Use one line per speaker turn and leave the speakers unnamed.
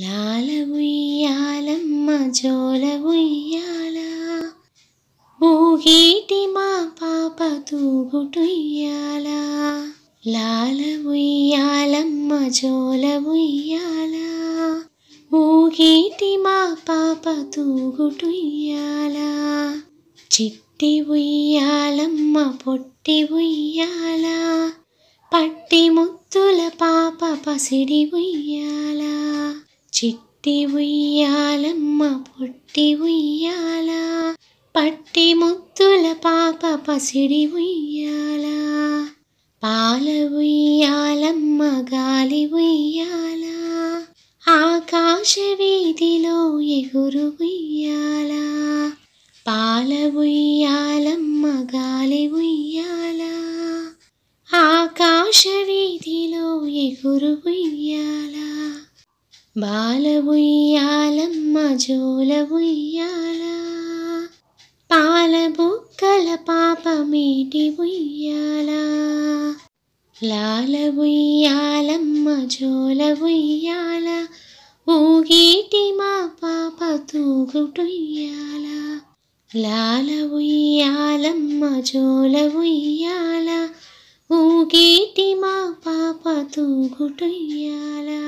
లాల ఉయ్యాలమ్మ జోల ఉయ్యాల ఊగేటి మా పాప తూగుటుయ్యాల లాల ఉయ్యాలమ్మ జోల ఉయ్యాల ఊగేటి మా పాప తూగుటుయ్యాల చిట్టి ఉయ్యాలమ్మ పొట్టి ఉయ్యాల పట్టి ముత్తుల పాప పసిడి ఉయ్యాల చిట్టి ఉయ్యాలమ్మ పొట్టి ఉయ్యాల పట్టి ముద్దుల పాప పసిడి ఉయ్యాల పాల ఉయ్యాలమ్మ గాలి ఉయ్యాల ఆకాశ వీధిలో ఎగురు ఉయ్యాల పాల ఉయ్యాలమ్మ గాలి ఉయ్యాల ఆకాశ వీధిలో ఎగురు ఉయ్యాలా బాల ఉయ్యాలమ్మ జోల ఉయ్యాల పాల బుక్కల పాప మీటి ఉయ్యాల లాల ఉయ్యాలమ్మ జోల ఉయ్యాల ఊగేటి మా పాప తూగుటొయ్యాల లాల ఉయ్యాలమ్మ జోల ఉయ్యాల ఊగేటి మా పాప తూగుటొయ్యాలా